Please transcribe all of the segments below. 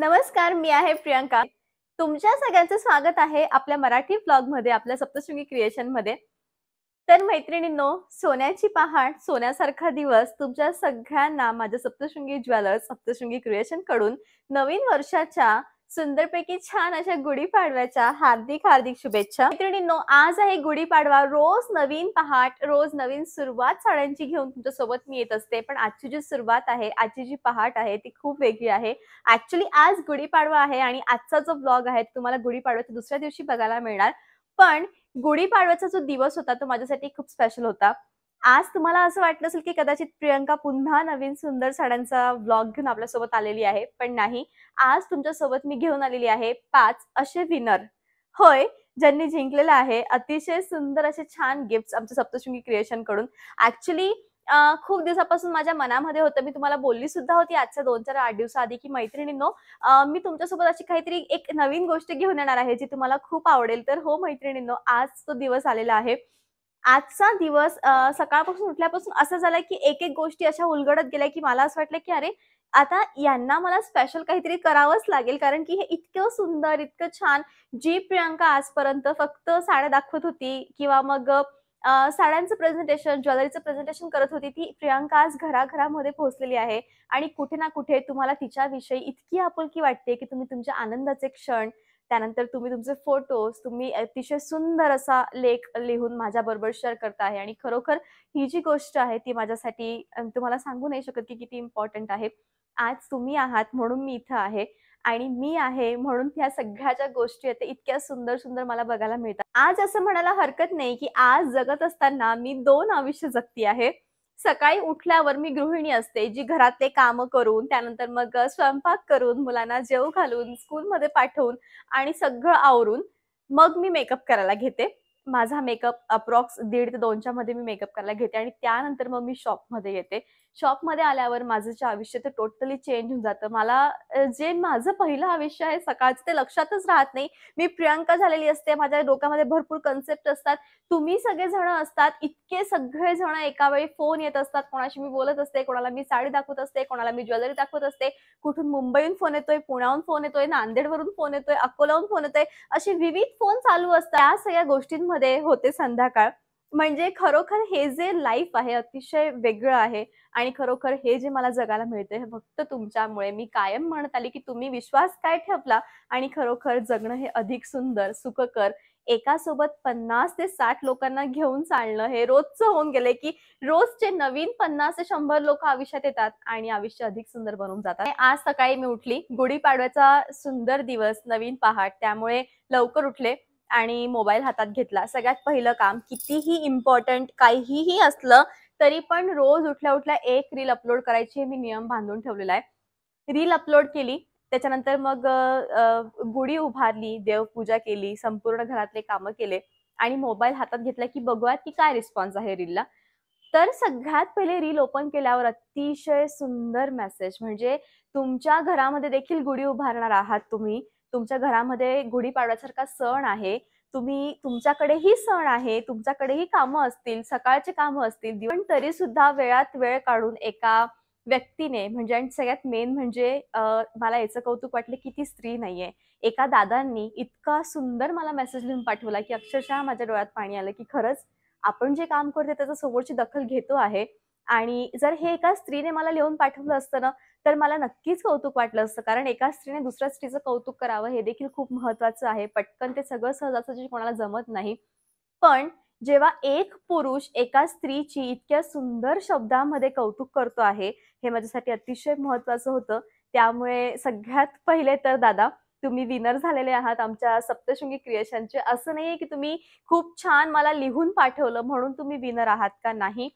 नमस्कार मी आहे प्रियांका तुमच्या सगळ्यांचं स्वागत आहे आपल्या मराठी ब्लॉग मध्ये आपल्या सप्तशृंगी क्रिएशन मध्ये तर मैत्रिणींनो सोन्याची पहाट सोन्यासारखा दिवस तुमच्या सगळ्यांना माझ्या सप्तशृंगी ज्वेलर्स सप्तशृंगी क्रिएशन कडून नवीन वर्षाच्या सुंदरपैकी छान अशा गुढीपाडव्याच्या हार्दिक हार्दिक शुभेच्छा नो आज आहे गुढीपाडवा रोज नवीन पहाट रोज नवीन सुरुवात साड्यांची घेऊन तुमच्या सोबत मी येत असते पण आजची जी सुरुवात आहे आजची जी पहाट आहे ती खूप वेगळी आहे ऍक्च्युली आज गुढीपाडवा आहे आणि आजचा जो ब्लॉग आहे तुम्हाला गुढीपाडव्याच्या दुसऱ्या दिवशी बघायला मिळणार पण गुढीपाडव्याचा जो दिवस होता तो माझ्यासाठी खूप स्पेशल होता आज तुम्हाला असं वाटलं असेल की कदाचित प्रियंका पुन्हा नवीन सुंदर साड्यांचा ब्लॉग घेऊन आपल्यासोबत आलेली आहे पण नाही आज तुमच्यासोबत मी घेऊन आलेली आहे पाच असे विनर होय ज्यांनी जिंकलेलं आहे अतिशय सुंदर असे छान गिफ्ट आमच्या सप्तशृंगी क्रिएशन कडून ऍक्च्युली खूप दिवसापासून माझ्या मनामध्ये होतं मी तुम्हाला बोलली सुद्धा होती आजच्या दोन चार आठ दिवसाआधी की मैत्रिणींनो मी तुमच्यासोबत अशी काहीतरी एक नवीन गोष्ट घेऊन येणार आहे जी तुम्हाला खूप आवडेल तर हो मैत्रिणींनो आज तो दिवस आलेला आहे आजचा दिवस सकाळपासून उठल्यापासून असं झालं की एक एक गोष्टी अशा उलगडत गेल्या की मला असं वाटलं की अरे आता यांना मला स्पेशल काहीतरी करावंच लागेल कारण की हे इतकं सुंदर इतकं छान जी प्रियांका आजपर्यंत फक्त साड्या दाखवत होती किंवा मग साड्यांचं प्रेझेंटेशन ज्वेलरीचं प्रेझेंटेशन करत होती ती प्रियांका आज घराघरामध्ये पोहोचलेली आहे आणि कुठे ना कुठे तुम्हाला तिच्याविषयी इतकी आपुलकी वाटते की तुम्ही तुमच्या आनंदाचे क्षण त्यानंतर तुम्ही तुमचे फोटोज तुम्ही अतिशय सुंदर असा लेख लिहून माझ्याबरोबर शेअर करता आहे आणि खरोखर ही जी गोष्ट आहे ती माझ्यासाठी तुम्हाला सांगू नाही शकत की किती इम्पॉर्टंट आहे आज तुम्ही आहात म्हणून मी इथं आहे आणि मी आहे म्हणून ह्या सगळ्या ज्या गोष्टी आहेत इतक्या सुंदर सुंदर मला बघायला मिळतात आज असं म्हणायला हरकत नाही की आज जगत असताना मी दोन आयुष्य जगती आहे सकाळी उठल्यावर मी गृहिणी असते जी घरातले कामं करून त्यानंतर मग स्वयंपाक करून मुलांना जेव घालून स्कूलमध्ये पाठवून आणि सगळं आवरून मग मी मेकअप करायला घेते माझा मेकअप अप्रॉक्स दीड ते दोनच्या मध्ये मी मेकअप करायला घेते आणि त्यानंतर मग मी शॉपमध्ये येते शॉपमध्ये आल्यावर माझं जे आयुष्य ते टोटली चेंज होऊन जातं मला जे माझं पहिलं आयुष्य आहे सकाळचं ते लक्षातच राहत नाही मी प्रियांका झालेली असते माझ्या डोक्यामध्ये भरपूर कन्सेप्ट असतात तुम्ही सगळेजण असतात इतके सगळेजण एका वेळी फोन येत असतात कोणाशी मी बोलत असते कोणाला मी साडी दाखवत असते कोणाला मी ज्वेलरी दाखवत असते कुठून मुंबईहून फोन येतोय पुण्याहून फोन येतोय नांदेडवरून फोन येतोय अकोलाहून फोन येतोय असे विविध फोन चालू असतात या सगळ्या गोष्टींमध्ये होते संध्याकाळ म्हणजे खरोखर हे जे लाईफ आहे अतिशय वेगळं आहे आणि खरोखर हे जे मला जगायला मिळते हे फक्त तुमच्यामुळे मी कायम म्हणत आले की तुम्ही विश्वास काय ठेवला आणि खरोखर जगणं हे अधिक सुंदर सुखकर एका सोबत पन्नास ते साठ लोकांना घेऊन चालणं हे रोजचं होऊन गेले की रोजचे नवीन पन्नास ते शंभर लोक आयुष्यात येतात आणि आयुष्य अधिक सुंदर बनून जातात आज सकाळी मी उठली गुढीपाडव्याचा सुंदर दिवस नवीन पहाट त्यामुळे लवकर उठले आणि मोबाईल हातात घेतला सगळ्यात पहिलं काम कितीही इम्पॉर्टंट काहीही असलं तरी पण रोज उठल्या उठल्या एक रील अपलोड करायची मी नियम बांधून ठेवलेला आहे रील अपलोड केली त्याच्यानंतर मग गुढी उभारली देवपूजा केली संपूर्ण घरातले कामं केले आणि मोबाईल हातात घेतला की बघूयात की काय रिस्पॉन्स आहे रीलला तर सगळ्यात पहिले रील ओपन केल्यावर अतिशय सुंदर मेसेज म्हणजे तुमच्या घरामध्ये देखील गुढी उभारणार आहात तुम्ही तुमच्या घरामध्ये गुढीपाडव्यासारखा सण आहे तुम्ही तुमच्याकडेही सण आहे तुमच्याकडेही कामं असतील सकाळचे कामं असतील पण तरी सुद्धा वेळात वेळ काढून एका व्यक्तीने म्हणजे आणि सगळ्यात मेन म्हणजे मला याचं कौतुक वाटलं की ती स्त्री नाहीये एका दादांनी इतका सुंदर मला मेसेज लिहून पाठवला की अक्षरशः माझ्या डोळ्यात पाणी आलं की खरंच आपण जे काम करते त्याचा समोरची दखल घेतो आहे आणि जर हे एका स्त्रीने मला लिहून पाठवलं असतं ना तर मला नक्कीच कौतुक वाटलं असतं कारण एका स्त्रीने दुसऱ्या स्त्रीचं कौतुक करावं हे देखील खूप महत्वाचं आहे पटकन ते सगळं सहजासहजी म्हणजे कोणाला जमत नाही पण जेव्हा एक पुरुष एका स्त्रीची इतक्या सुंदर शब्दामध्ये कौतुक करतो आहे हे माझ्यासाठी अतिशय महत्वाचं होतं त्यामुळे सगळ्यात पहिले तर दादा तुम्ही विनर झालेले आहात आमच्या सप्तशृंगी क्रिएशनचे असं नाहीये की तुम्ही खूप छान मला लिहून पाठवलं म्हणून तुम्ही विनर आहात का नाही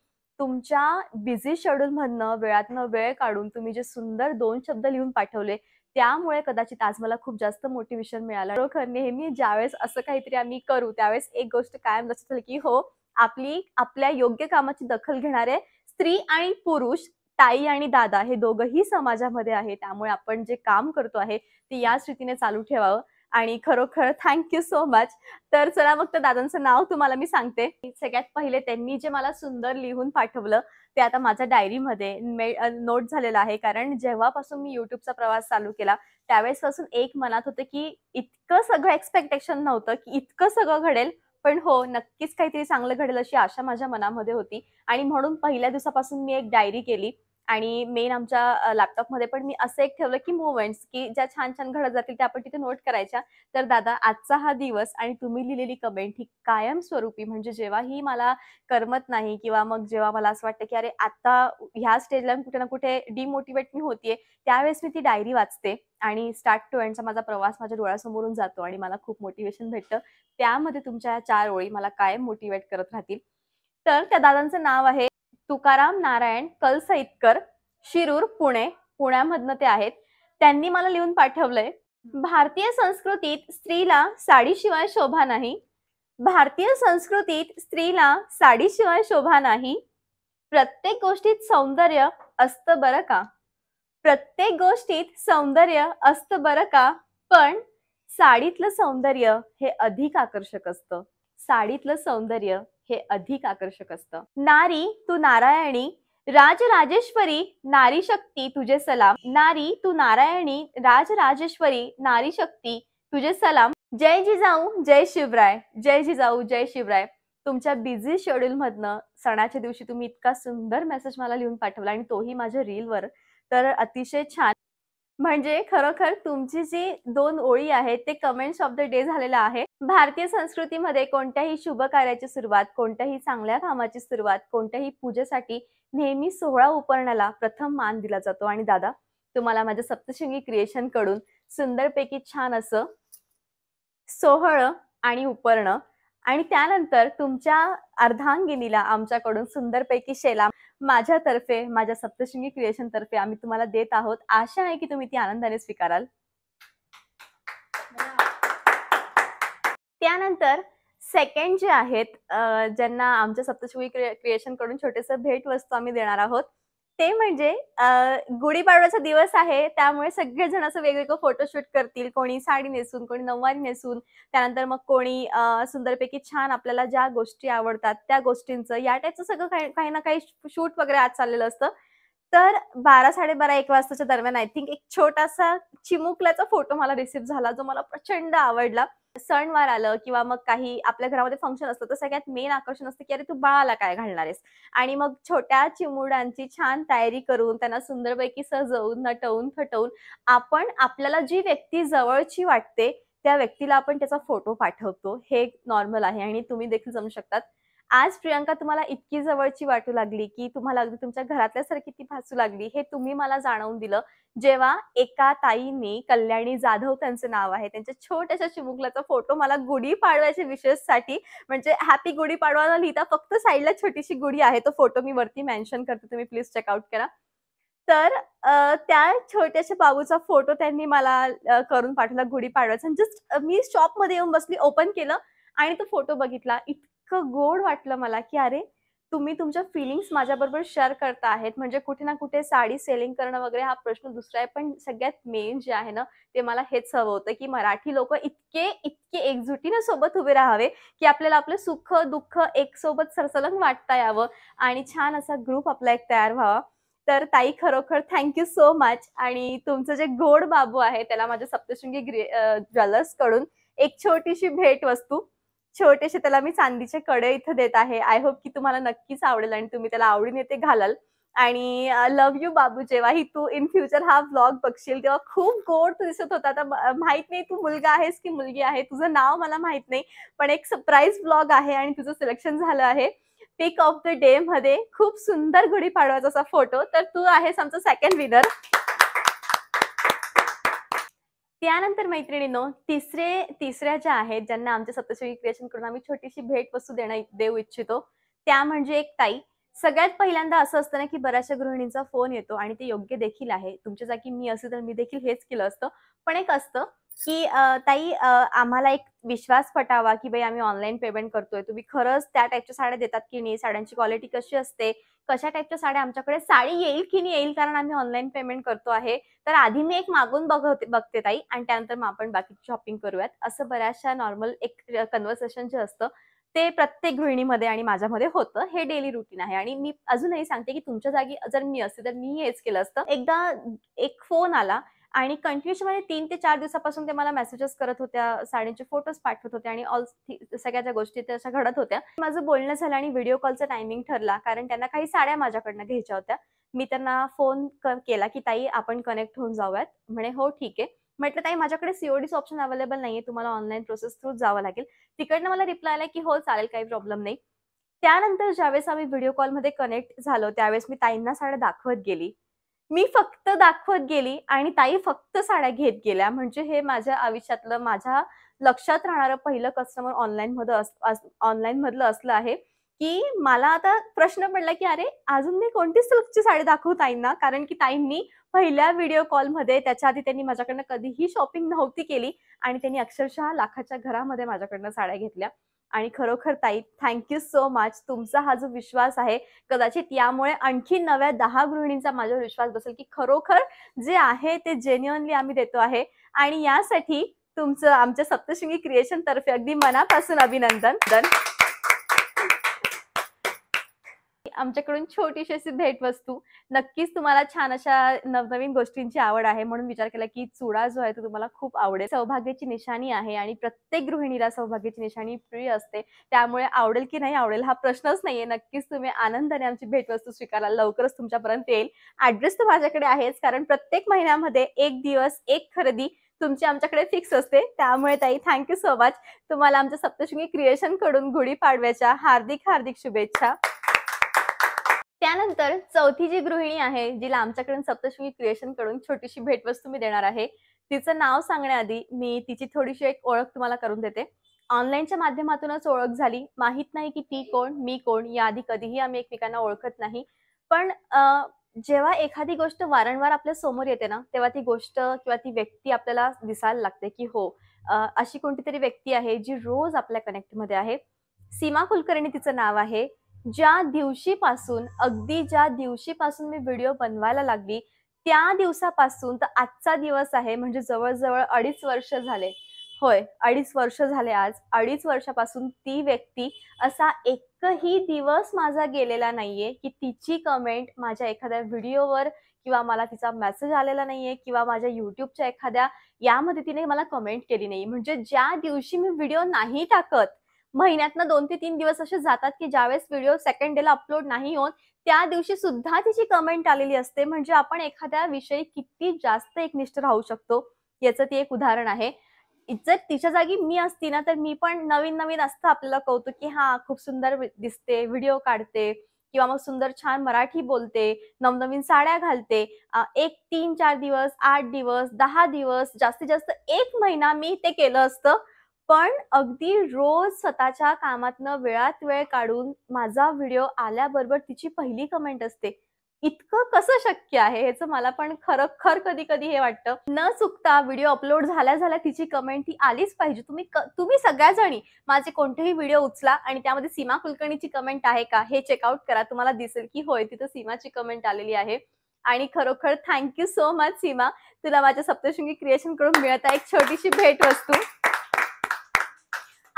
तुमच्या बिझी शेड्यूल शेड्यूलमधनं वेळातनं वेळ काढून तुम्ही जे सुंदर दोन शब्द लिहून पाठवले त्यामुळे कदाचित आज मला खूप जास्त मोटिवेशन मिळालं खरोखर नेहमी ज्यावेळेस असं काहीतरी आम्ही करू त्यावेळेस एक गोष्ट कायम लक्षात की हो आपली आपल्या योग्य कामाची दखल घेणारे स्त्री आणि पुरुष ताई आणि दादा हे दोघही समाजामध्ये आहे त्यामुळे आपण जे काम करतो आहे ते याच रीतीने चालू ठेवावं आणि खरोखर थँक्यू सो मच तर चला फक्त दादांचं नाव तुम्हाला मी सांगते सगळ्यात पहिले त्यांनी जे मला सुंदर लिहून पाठवलं ते आता माझ्या डायरीमध्ये नोट झालेलं आहे कारण जेव्हापासून मी युट्यूबचा प्रवास चालू केला त्यावेळेसपासून एक मनात होतं की इतकं सगळं एक्सपेक्टेशन नव्हतं की इतकं सगळं घडेल पण हो नक्कीच काहीतरी चांगलं घडेल अशी आशा माझ्या मनामध्ये होती आणि म्हणून पहिल्या दिवसापासून मी एक डायरी केली आणि मेन आमच्या लॅपटॉपमध्ये पण मी असं एक ठेवलं की मुवमेंट्स की ज्या छान छान घडत जातील त्या आपण तिथे नोट करायच्या तर दादा आजचा हा दिवस आणि तुम्ही लिहिलेली कमेंट ही कायमस्वरूपी म्हणजे जेव्हाही मला करमत नाही किंवा मग जेव्हा मला असं वाटतं की अरे आता ह्या स्टेजला कुठे ना कुठे डिमोटिवेट मी होतीये त्यावेळेस मी ती डायरी वाचते आणि स्टार्ट टू एंडचा माझा प्रवास माझ्या डोळ्यासमोरून जातो आणि मला खूप मोटिवेशन भेटतं त्यामध्ये तुमच्या चार ओळी मला कायम मोटिवेट करत राहतील तर त्या दादांचं नाव आहे तुकाराम नारायण कलसईतकर शिरूर पुणे पुण्यामधनं ते आहेत त्यांनी मला लिहून पाठवलंय भारतीय संस्कृतीत स्त्रीला साडीशिवाय शोभा नाही भारतीय संस्कृतीत स्त्रीला साडीशिवाय शोभा नाही प्रत्येक गोष्टीत सौंदर्य असत बर का प्रत्येक गोष्टीत सौंदर्य असतं बरं का पण साडीतलं सौंदर्य हे अधिक आकर्षक असतं साडीतलं सौंदर्य हे अधिक आकर्षक असत नारी तू नारायणी राज राजेश्वरी नारी शक्ती तुझे सलाम नारी तू नारायणी राज राजेश्वरी नारी शक्ती तुझे सलाम जय जिजाऊ जय शिवराय जय जिजाऊ जय शिवराय तुमच्या बिझी शेड्यूल मधनं सणाच्या दिवशी तुम्ही इतका सुंदर मेसेज मला लिहून पाठवला आणि तोही माझ्या वर तर अतिशय छान म्हणजे खरोखर तुमची जी दोन ओळी आहेत ते कमेंट्स ऑफ द डे झालेला आहे भारतीय संस्कृतीमध्ये कोणत्याही शुभ कार्याची सुरुवात कोणत्याही चांगल्या कामाची सुरुवात कोणत्याही पूजेसाठी नेहमी सोहळा उपरणाला प्रथम मान दिला जातो आणि दादा तुम्हाला माझ्या सप्तशृंगी क्रिएशन कडून सुंदर पैकी छान असं सोहळं आणि उपर्ण आणि त्यानंतर तुमच्या अर्धांगिनीला आमच्याकडून सुंदरपैकी शेला माझ्यातर्फे माझ्या सप्तशृंगी क्रिएशन तर्फे आम्ही तुम्हाला देत आहोत आशा आहे की तुम्ही ती आनंदाने स्वीकाराल त्यानंतर सेकंड जे आहेत ज्यांना आमच्या सप्तशृंगी क्रिएशन कडून छोटेसं भेटवस्तू आम्ही देणार आहोत ते म्हणजे गुढीपाडव्याचा दिवस आहे त्यामुळे सगळेजण असं वेगवेगळं फोटोशूट करतील कोणी साडी नेसून कोणी नववारी नेसून त्यानंतर मग कोणी सुंदरपैकी छान आपल्याला ज्या गोष्टी आवडतात त्या गोष्टींचं या टाईपचं सगळं काही काही ना काही शूट वगैरे आज चाललेलं असतं तर बारा साडेबारा एक वाजताच्या दरम्यान आय थिंक एक छोटासा चिमुकल्याचा फोटो मला रिसिव्ह झाला जो मला प्रचंड आवडला सणवार आलं किंवा मग काही आपल्या घरामध्ये फंक्शन असतं तर सगळ्यात मेन आकर्षण असतं की अरे तू बाळाला काय घालणार आहेस आणि मग छोट्या चिमुडांची छान तयारी करून त्यांना सुंदरपैकी सजवून नटवून फटवून आपण आपल्याला जी व्यक्ती जवळची वाटते त्या व्यक्तीला आपण त्याचा फोटो पाठवतो हे नॉर्मल आहे आणि तुम्ही देखील जमू शकतात आज प्रियंका तुम्हाला इतकी जवळची वाटू लागली की तुम्हाला अगदी तुमच्या घरातल्यासारखी ती भासू लागली हे तुम्ही मला जाणवून दिलं जेव्हा एका ताईने कल्याणी जाधव त्यांचं नाव आहे त्यांच्या छोट्याशा चिमुकल्याचा फोटो मला गुढी पाडव्याच्या विशेषसाठी म्हणजे हॅपी गुढी पाडवाला लिहिता फक्त साईडला छोटीशी गुढी आहे तो फोटो मी वरती मेन्शन करते तुम्ही प्लीज चेकआउट करा तर त्या छोट्याशा बाबूचा फोटो त्यांनी मला करून पाठवला गुढी पाडवायचा जस्ट मी शॉपमध्ये येऊन बसली ओपन केलं आणि तो फोटो बघितला इतकं इतकं गोड वाटलं मला की अरे तुम्ही तुमच्या फिलिंग्स माझ्याबरोबर शेअर करता आहेत म्हणजे कुठे ना कुठे साडी सेलिंग करणं वगैरे हा प्रश्न दुसरा आहे पण सगळ्यात मेन जे आहे ना ते मला हेच हवं होतं की मराठी लोक इतके इतके एकजुटीने सोबत उभे राहावे की आपल्याला आपलं सुख दुःख एक सोबत सरसलंग वाटता यावं आणि छान असा ग्रुप आपला एक तयार व्हावा तर ताई खरोखर थँक्यू सो मच आणि तुमचं जे गोड बाबू आहे त्याला माझ्या सप्तशृंगी ज्वेलर्स कडून एक छोटीशी भेट वस्तू छोटेसे त्याला मी चांदीचे कडे इथं देत आहे आय होप की तुम्हाला नक्कीच आवडेल आणि तुम्ही त्याला आवडीने ते घालाल आणि लव्ह यू बाबू जेव्हाही तू इन फ्युचर हा व्लॉग बघशील तेव्हा खूप गोड तू दिसत होता आता माहित नाही तू मुलगा आहेस की मुलगी आहे तुझं नाव मला माहित नाही पण एक सरप्राईज व्लॉग आहे आणि तुझं सिलेक्शन झालं आहे पिक ऑफ द डे मध्ये खूप सुंदर घडी पाडवायचा फोटो तर तू आहेस आमचा सेकंड विनर त्यानंतर मैत्रिणीनो तिसरे तिसऱ्या ज्या आहेत ज्यांना आमच्या सप्तशवी क्रिएशन करून आम्ही छोटीशी भेट वस्तू देणं देऊ इच्छितो त्या म्हणजे एक ताई सगळ्यात पहिल्यांदा असं असतं ना की बऱ्याचशा गृहिणींचा फोन येतो आणि ते योग्य देखील आहे तुमच्या जागी मी असे तर मी देखील हेच केलं असतं पण एक असतं की ताई आम्हाला एक विश्वास पटावा की भाई आम्ही ऑनलाईन पेमेंट करतोय तुम्ही खरंच त्या टाईपच्या साड्या देतात की नाही साड्यांची क्वालिटी कशी असते कशा टाईपच्या साड्या आमच्याकडे साडी येईल की नाही येईल कारण आम्ही ऑनलाईन पेमेंट करतो आहे तर आधी मी एक मागून बघते बघते ताई आणि त्यानंतर मग आपण बाकी शॉपिंग करूयात असं बऱ्याचशा नॉर्मल एक कन्वर्सेशन जे असतं ते प्रत्येक गृहिणीमध्ये आणि माझ्यामध्ये होतं हे डेली रुटीन आहे आणि मी अजूनही सांगते की तुमच्या जागी जर मी असते तर मी हेच केलं असतं एकदा एक फोन आला आणि कंटिन्युअसमध्ये तीन ते चार दिवसापासून ते मला मेसेजेस करत होत्या साड्यांचे फोटोज पाठवत होते आणि ऑल सगळ्या ज्या गोष्टी त्या अशा घडत होत्या माझं बोलणं झालं आणि व्हिडिओ कॉलचा टायमिंग ठरला कारण त्यांना काही साड्या माझ्याकडनं घ्यायच्या होत्या मी त्यांना फोन केला की ताई आपण कनेक्ट होऊन जाऊयात म्हणे हो ठीक आहे म्हटलं ताई माझ्याकडे सीओडीस ऑप्शन अवेलेबल नाहीये तुम्हाला ऑनलाईन प्रोसेस थ्रू जावं लागेल तिकडनं मला रिप्लाय आला की हो चालेल काही प्रॉब्लेम नाही त्यानंतर ज्यावेळेस आम्ही व्हिडिओ कॉलमध्ये कनेक्ट झालो त्यावेळेस मी ताईंना साड्या दाखवत गेली मी फक्त दाखवत गेली आणि ताई फक्त साड्या घेत गेल्या म्हणजे हे माझ्या आयुष्यातलं माझ्या लक्षात राहणारं पहिलं कस्टमर ऑनलाईन मध्ये ऑनलाईन मधलं असलं आहे की मला आता प्रश्न पडला की अरे अजून मी कोणती सिल्कची साडी दाखवू ताईंना कारण की ताईंनी पहिल्या व्हिडिओ कॉलमध्ये त्याच्या आधी त्यांनी माझ्याकडनं कधीही शॉपिंग नव्हती केली आणि त्यांनी अक्षरशः लाखाच्या घरामध्ये माझ्याकडनं साड्या घेतल्या आणि खरोखर ताई थँक्यू सो मच तुमचा हा जो विश्वास आहे कदाचित यामुळे आणखी नव्या दहा गृहिणींचा माझ्यावर विश्वास बसेल की खरोखर जे आहे ते जेन्युअनली आम्ही देतो आहे आणि यासाठी तुमचं आमच्या सप्तशृंगी क्रिएशन तर्फे अगदी मनापासून अभिनंदन आमच्याकडून छोटीशी अशी भेटवस्तू नक्कीच तुम्हाला छान अशा नवनवीन गोष्टींची आवड आहे म्हणून विचार केला की चुडा जो आहे तो तुम्हाला खूप आवडेल सौभाग्याची निशाणी आहे आणि प्रत्येक गृहिणीला सौभाग्याची निशाणी प्रिय असते त्यामुळे आवडेल की नाही आवडेल हा प्रश्नच नाहीये नक्कीच तुम्ही आनंदाने आमची भेटवस्तू स्वीकाराल लवकरच तुमच्यापर्यंत येईल ऍड्रेस तर माझ्याकडे आहेच कारण प्रत्येक महिन्यामध्ये एक दिवस एक खरेदी तुमची आमच्याकडे फिक्स असते त्यामुळे ताई थँक्यू सो मच तुम्हाला आमच्या सप्तशृंगी क्रिएशन कडून गुढी पाडव्याच्या हार्दिक हार्दिक शुभेच्छा त्यानंतर चौथी जी गृहिणी आहे जिला आमच्याकडून सप्तशृंगी क्रिएशन कडून छोटीशी भेटवस्तू मी देणार आहे तिचं नाव सांगण्याआधी मी तिची थोडीशी एक ओळख तुम्हाला करून देते ऑनलाईनच्या माध्यमातूनच ओळख झाली माहीत नाही की ती कोण मी कोण याआधी कधीही आम्ही एकमेकांना ओळखत नाही पण जेव्हा एखादी गोष्ट वारंवार आपल्या समोर येते ना तेव्हा ती गोष्ट किंवा ती व्यक्ती आपल्याला दिसायला लागते की हो अशी कोणतीतरी व्यक्ती आहे जी रोज आपल्या कनेक्टमध्ये आहे सीमा कुलकर्णी तिचं नाव आहे ज्या दिवशीपासून अगदी ज्या दिवशीपासून मी व्हिडिओ बनवायला लागली त्या दिवसापासून तर आजचा दिवस आहे म्हणजे जवळजवळ अडीच वर्ष झाले होय अडीच वर्ष झाले आज अडीच वर्षापासून ती व्यक्ती असा एकही दिवस माझा गेलेला नाहीये की तिची कमेंट माझ्या एखाद्या व्हिडिओवर किंवा मला तिचा मेसेज आलेला नाहीये किंवा माझ्या युट्यूबच्या एखाद्या यामध्ये तिने मला कमेंट केली नाही म्हणजे ज्या दिवशी मी व्हिडिओ नाही टाकत महिन्यातनं दोन ते तीन दिवस असे जातात की ज्यावेळेस व्हिडिओ सेकंड डेला अपलोड नाही होत त्या दिवशी सुद्धा तिची कमेंट आलेली असते म्हणजे आपण एखाद्या विषयी किती जास्त एकनिष्ठ राहू शकतो याचं ती एक उदाहरण आहे जर तिच्या जागी मी असती ना तर मी पण नवीन नवीन असतं आपल्याला कौतुक की हा खूप सुंदर दिसते व्हिडिओ काढते किंवा मग सुंदर छान मराठी बोलते नवनवीन साड्या घालते एक तीन चार दिवस आठ दिवस दहा दिवस जास्तीत जास्त एक महिना मी ते केलं असतं पण अगदी रोज स्वतःच्या कामातनं वेळात वेळ काढून माझा व्हिडिओ आल्याबरोबर तिची पहिली कमेंट असते इतकं कसं शक्य आहे ह्याचं मला पण खरखर कधी कधी हे वाटतं न चुकता व्हिडिओ अपलोड झाल्या झाल्या तिची कमेंट ही आलीच पाहिजे तुम्ही तुम्ही जणी माझे कोणतेही व्हिडिओ उचला आणि त्यामध्ये सीमा कुलकर्णीची कमेंट आहे का हे चेकआउट करा तुम्हाला दिसेल की होय तिथं सीमाची कमेंट आलेली आहे आणि खरोखर थँक्यू सो मच सीमा तुला माझ्या सप्तशृंगी क्रिएशन कडून मिळत आहे एक छोटीशी भेट वस्तू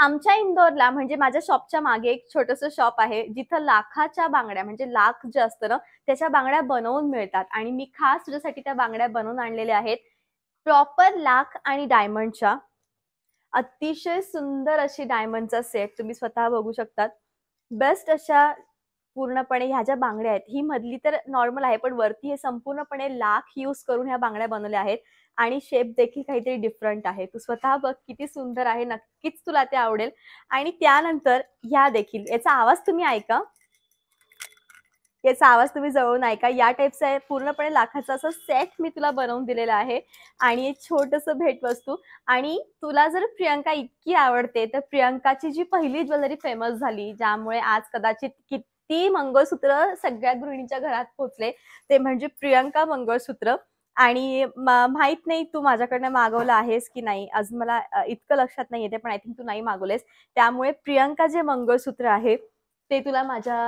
आमच्या इंदोरला म्हणजे माझ्या शॉपच्या मागे एक छोटस शॉप आहे जिथं लाखाच्या बांगड्या म्हणजे लाख जे असतं ना त्याच्या बांगड्या बनवून मिळतात आणि मी खास तुझ्यासाठी त्या बांगड्या बनवून आणलेल्या आहेत प्रॉपर लाख आणि डायमंडच्या अतिशय सुंदर अशी डायमंडचा सेट तुम्ही स्वतः बघू शकतात बेस्ट अशा पूर्णपणे ह्या ज्या बांगड्या आहेत ही मधली तर नॉर्मल आहे पण वरती हे संपूर्णपणे लाख यूज करून ह्या बांगड्या बनवल्या आहेत आणि शेप देखील काहीतरी डिफरंट आहे तू स्वतः बघ किती सुंदर आहे नक्कीच तुला ते आवडेल आणि त्यानंतर ह्या देखील याचा आवाज तुम्ही ऐका याचा आवाज तुम्ही जवळून ऐका या टाईपचा आहे पूर्णपणे लाखाचा असं सेट मी तुला बनवून दिलेला आहे आणि एक छोटंसं भेटवस्तू आणि तुला जर प्रियंका इतकी आवडते तर प्रियंकाची जी पहिली ज्वेलरी फेमस झाली ज्यामुळे आज कदाचित कित ती मंगळसूत्र सगळ्या गृहिणीच्या घरात पोहोचले ते म्हणजे प्रियंका मंगळसूत्र आणि माहित नाही तू माझ्याकडनं मागवलं आहेस की नाही अजून मला इतकं लक्षात नाही येते पण आय थिंक तू नाही मागवलेस त्यामुळे प्रियंका जे मंगळसूत्र आहे ते तुला माझ्या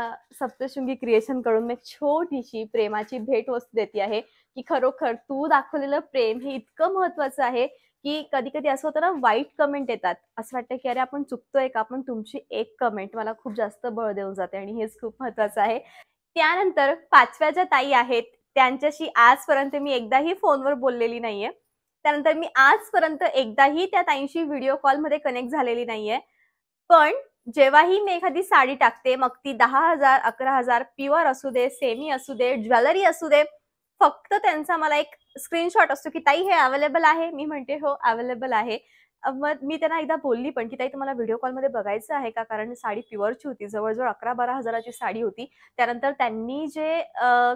सप्तशृंगी क्रिएशन कडून मी छोटीशी प्रेमाची भेट वस्तू देते आहे की खरोखर तू दाखवलेलं प्रेम हे इतकं महत्वाचं आहे की कधी कधी असं होतं ना वाईट कमेंट येतात असं वाटतं की अरे आपण चुकतोय का पण तुमची एक कमेंट मला खूप जास्त बळ देऊन जाते आणि हेच खूप महत्वाचं आहे त्यानंतर पाचव्या ज्या ताई आहेत त्यांच्याशी आजपर्यंत मी एकदाही फोनवर बोललेली नाहीये त्यानंतर मी आजपर्यंत एकदाही त्या ताईंशी व्हिडिओ कॉलमध्ये कनेक्ट झालेली नाहीये पण जेव्हाही मी एखादी साडी टाकते मग ती दहा हजार अकरा हजार प्युअर असू दे सेमी असू दे ज्वेलरी असू दे फक्त त्यांचा मला एक स्क्रीनशॉट असतो की ताई हे अवेलेबल आहे मी म्हणते हो अवेलेबल आहे मग मी त्यांना एकदा बोलली पण की ताई तुम्हाला व्हिडिओ कॉलमध्ये बघायचं आहे का कारण साडी प्युअरची होती जवळजवळ अकरा बारा हजाराची साडी होती त्यानंतर त्यांनी जे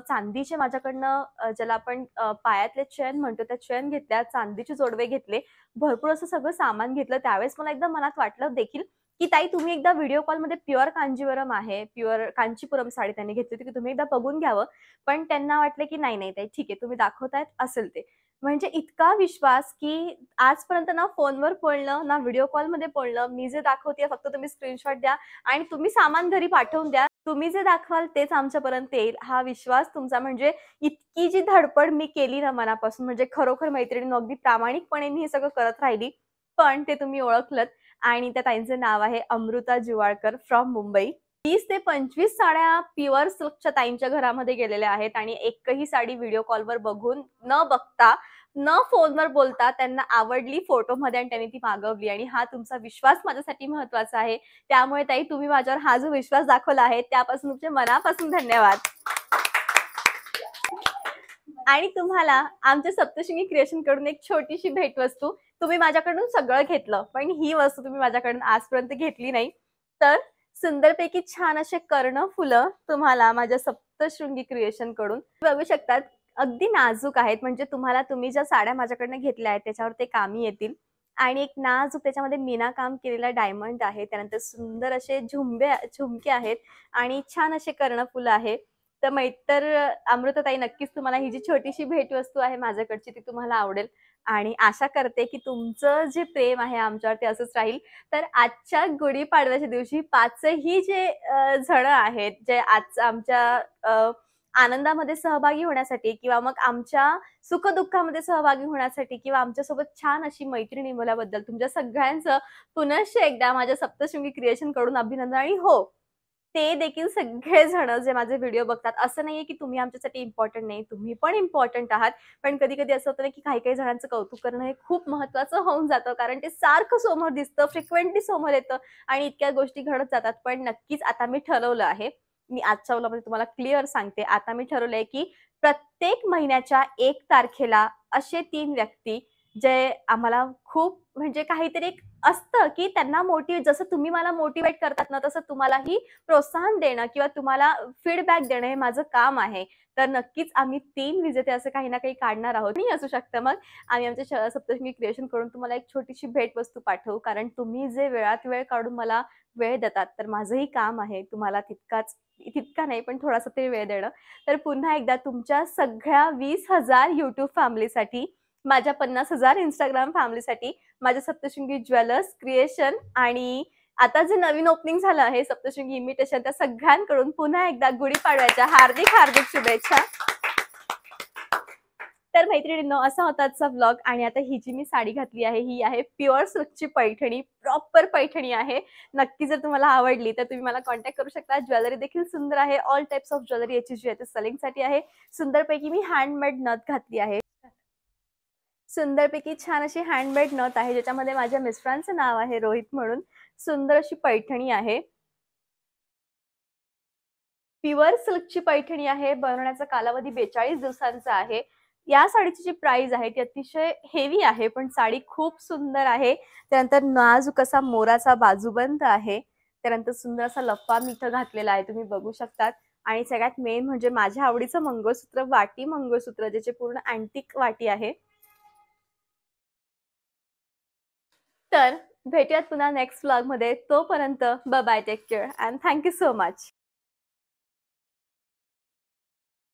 चांदीचे माझ्याकडनं ज्याला आपण पायातले चैन म्हणतो त्या चैन घेतल्या चांदीचे जोडवे घेतले भरपूर असं सगळं सामान घेतलं त्यावेळेस मला एकदम मनात वाटलं देखील की ताई तुम्ही एकदा व्हिडिओ कॉलमध्ये प्युअर कांजीवरम आहे प्युअर कांचीपुरम साडी त्यांनी घेतली होती की तुम्ही एकदा बघून घ्यावं पण त्यांना वाटलं की नाही नाही ताई ठीक आहे तुम्ही दाखवतायत असेल ते म्हणजे इतका विश्वास की आजपर्यंत ना फोनवर बोलणं ना व्हिडिओ कॉलमध्ये बोलणं मी जे दाखवते फक्त तुम्ही स्क्रीनशॉट द्या आणि तुम्ही सामान घरी पाठवून द्या तुम्ही जे दाखवाल तेच आमच्यापर्यंत येईल हा विश्वास तुमचा म्हणजे इतकी जी धडपड मी केली ना मनापासून म्हणजे खरोखर मैत्रिणी अगदी प्रामाणिकपणे मी हे सगळं करत राहिली पण ते तुम्ही ओळखलत आणि त्या ताईंचं नाव आहे अमृता जिवाळकर फ्रॉम मुंबई तीस ते पंचवीस साड्या प्युअर सिल्कच्या ताईंच्या घरामध्ये गेलेल्या आहेत आणि एकही साडी व्हिडिओ कॉलवर बघून न बघता न फोनवर बोलता त्यांना आवडली फोटोमध्ये आणि त्यांनी ती मागवली आणि हा तुमचा विश्वास माझ्यासाठी महत्वाचा आहे त्यामुळे ताई तुम्ही माझ्यावर हा जो विश्वास दाखवला आहे त्यापासून तुमचे मनापासून धन्यवाद आणि तुम्हाला आमच्या सप्तशिंगी क्रिएशन कडून एक छोटीशी भेटवस्तू तुम्ही माझ्याकडून सगळं घेतलं पण ही वस्तू तुम्ही माझ्याकडून आजपर्यंत घेतली नाही तर सुंदरपैकी छान असे कर्ण फुलं तुम्हाला माझ्या सप्तशृंगी क्रिएशन कडून बघू शकतात अगदी नाजूक आहेत म्हणजे तुम्हाला तुम्ही ज्या साड्या माझ्याकडनं घेतल्या आहेत त्याच्यावर ते कामी येतील आणि एक नाजूक त्याच्यामध्ये मीना काम केलेला डायमंड आहे त्यानंतर सुंदर असे झुंबे झुमके आहेत आणि छान असे कर्णफुलं आहे तर मैत्र अमृतताई नक्कीच तुम्हाला ही जी छोटीशी भेटवस्तू आहे माझ्याकडची ती तुम्हाला आवडेल आणि आशा करते की तुमचं जे प्रेम आहे आमच्यावर ते असंच राहील तर आजच्या गुढीपाडव्याच्या दिवशी पाचही जे जण आहेत जे आज आमच्या आनंदामध्ये सहभागी होण्यासाठी किंवा मग आमच्या सुखदुःखामध्ये सहभागी होण्यासाठी किंवा आमच्यासोबत छान अशी मैत्री निमवल्याबद्दल तुमच्या सगळ्यांचं पुनश्च एकदा माझ्या सप्तशृंगी क्रिएशन कडून अभिनंदन आणि हो ते देखील सगळेजण जे माझे व्हिडिओ बघतात असं नाहीये की तुम्ही आमच्यासाठी इम्पॉर्टंट नाही तुम्ही पण इम्पॉर्टंट आहात पण कधी कधी असं होतं ना की काही काही जणांचं कौतुक करणं हे खूप महत्वाचं होऊन जातं कारण ते सारखं समोर दिसतं फ्रिक्वेंटली समोर येतं आणि इतक्या गोष्टी घडत जातात पण नक्कीच आता मी ठरवलं आहे मी आजच्या ओलामध्ये तुम्हाला क्लिअर सांगते आता मी ठरवलंय की प्रत्येक महिन्याच्या एक तारखेला असे तीन व्यक्ती जे आम्हाला खूप म्हणजे काहीतरी एक असतं की त्यांना मोटिवेट जसं तुम्ही मला मोटिवेट करतात ना तसं तुम्हालाही प्रोत्साहन देणं किंवा तुम्हाला फीडबॅक देणं हे माझं काम आहे तर नक्कीच आम्ही तीन विजेते असं काही ना काही काढणार आहोत नाही असू शकतं मग आम्ही आमच्या सप्तशृंगी क्रिएशन करून तुम्हाला एक छोटीशी भेटवस्तू पाठवू कारण तुम्ही जे वेळात वेळ काढून मला वेळ देतात तर माझंही काम आहे तुम्हाला तितकाच तितका नाही पण थोडासा ते वेळ देणं तर पुन्हा एकदा तुमच्या सगळ्या वीस हजार युट्यूब फॅमिलीसाठी माझ्या पन्नास हजार इंस्टाग्राम फॅमिलीसाठी माझ्या सप्तशृंगी ज्वेलर्स क्रिएशन आणि आता जे नवीन ओपनिंग झालं आहे सप्तशृंगी इमिटेशन त्या सगळ्यांकडून पुन्हा एकदा गुढीपाडव्याच्या हार्दिक हार्दिक शुभेच्छा तर मैत्रिणींनो असा होता आजचा ब्लॉग आणि आता ही जी मी साडी घातली आहे ही आहे प्युअर सिल्कची पैठणी प्रॉपर पैठणी आहे नक्की जर तुम्हाला आवडली तर तुम्ही मला कॉन्टॅक्ट करू शकता ज्वेलरी देखील सुंदर आहे ऑल टाइप्स ऑफ ज्वेलरी याची जी आहे ती सेलिंगसाठी आहे सुंदरपैकी मी हँडमेड नथ घातली आहे सुंदरपैकी छान अशी हँडमेड नथ आहे ज्याच्यामध्ये माझ्या मिस्टरांचं नाव आहे रोहित म्हणून सुंदर अशी पैठणी आहे प्युअर सिल्कची पैठणी आहे बनवण्याचा कालावधी बेचाळीस दिवसांचा आहे या साडीची जी प्राइस आहे ती अतिशय हेवी आहे पण साडी खूप सुंदर आहे त्यानंतर नाजूक असा मोराचा बाजूबंद आहे त्यानंतर सुंदर असा लप्पा मी घातलेला आहे तुम्ही बघू शकतात आणि सगळ्यात मेन म्हणजे माझ्या आवडीचं मंगळसूत्र वाटी मंगळसूत्र ज्याचे पूर्ण अँटिक वाटी आहे तर भेटूयात पुन्हा नेक्स्ट मध्ये तोपर्यंत bye take care and thank you so much